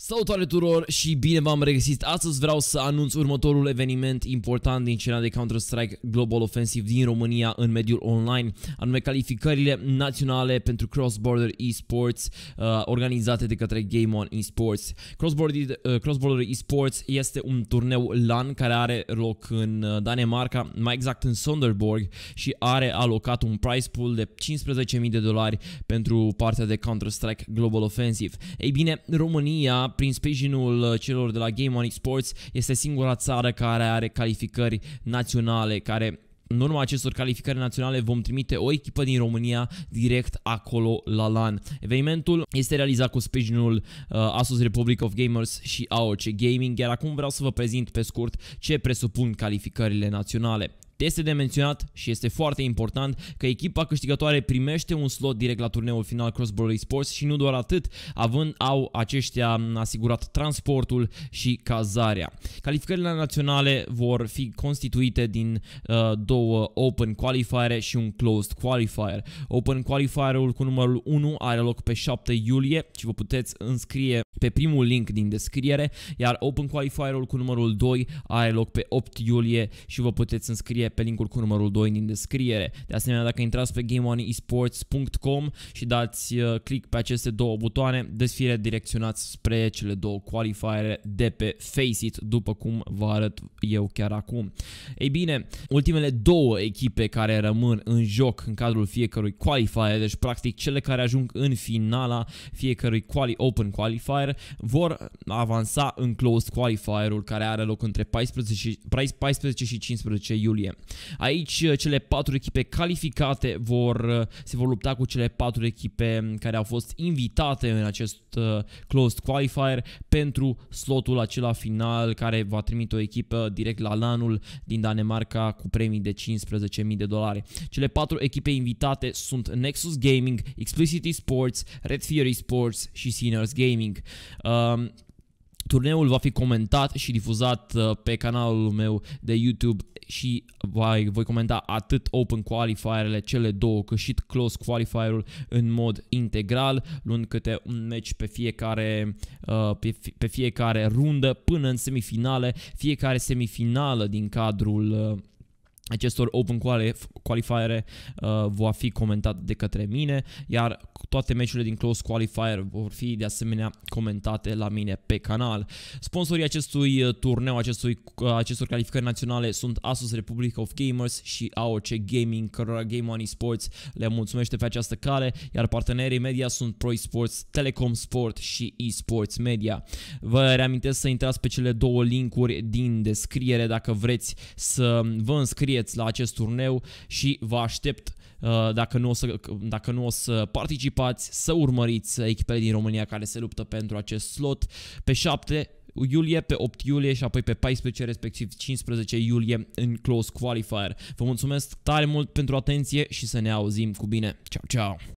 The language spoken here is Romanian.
Salutare tuturor și bine v-am regăsit! Astăzi vreau să anunț următorul eveniment important din scena de Counter-Strike Global Offensive din România în mediul online, anume calificările naționale pentru Cross-Border Esports uh, organizate de către Game On Esports. Cross-Border uh, cross Esports este un turneu LAN care are loc în uh, Danemarca, mai exact în Sonderborg și are alocat un prize pool de 15.000 de dolari pentru partea de Counter-Strike Global Offensive. Ei bine, România prin sprijinul uh, celor de la Game On Sports, este singura țară care are calificări naționale, care în urma acestor calificări naționale vom trimite o echipă din România direct acolo la LAN. Evenimentul este realizat cu sprijinul uh, Asus Republic of Gamers și AOC Gaming, iar acum vreau să vă prezint pe scurt ce presupun calificările naționale. Este de menționat și este foarte important că echipa câștigătoare primește un slot direct la turneul final Crossbow Sports și nu doar atât, având au aceștia asigurat transportul și cazarea. Calificările naționale vor fi constituite din uh, două Open Qualifier și un Closed Qualifier. Open Qualifierul cu numărul 1 are loc pe 7 iulie și vă puteți înscrie pe primul link din descriere, iar Open Qualifierul cu numărul 2 are loc pe 8 iulie și vă puteți înscrie pe linkul cu numărul 2 din descriere. De asemenea, dacă intrați pe gameoneesports.com și dați uh, click pe aceste două butoane, veți fi redirecționați spre cele două qualifiere de pe Faceit, după cum vă arăt eu chiar acum. Ei bine, ultimele două echipe care rămân în joc în cadrul fiecărui qualifier, deci practic cele care ajung în finala fiecărui quali Open Qualifier, vor avansa în Closed Qualifierul care are loc între 14 și, 14 și 15 iulie. Aici uh, cele patru echipe calificate vor, uh, se vor lupta cu cele patru echipe um, care au fost invitate în acest uh, closed qualifier pentru slotul acela final care va trimite o echipă direct la lanul din Danemarca cu premii de 15.000 de dolari. Cele patru echipe invitate sunt Nexus Gaming, Explicity Sports, Red Fury Sports și Sinners Gaming. Um, Turneul va fi comentat și difuzat pe canalul meu de YouTube și vai, voi comenta atât Open Qualifierele, cele două, cât și Close Qualifierul în mod integral, luând câte un meci pe fiecare, uh, pe, pe fiecare rundă până în semifinale, fiecare semifinală din cadrul uh, acestor Open Qualifier uh, va fi comentat de către mine, iar toate meciurile din Close Qualifier vor fi de asemenea comentate la mine pe canal. Sponsorii acestui uh, turneu, acestui, uh, acestor calificări naționale sunt Asus Republic of Gamers și AOC Gaming, cărora Game One Sports le mulțumește pe această cale, iar partenerii media sunt Pro Sports, Telecom Sport și Esports Media. Vă reamintesc să intrați pe cele două linkuri din descriere dacă vreți să vă înscrieți băieți la acest turneu și vă aștept uh, dacă nu, o să, dacă nu o să participați, să urmăriți echipele din România care se luptă pentru acest slot. Pe 7 iulie, pe 8 iulie și apoi pe 14, respectiv 15 iulie în close qualifier. Vă mulțumesc tare mult pentru atenție și să ne auzim cu bine. Ciao, ciao!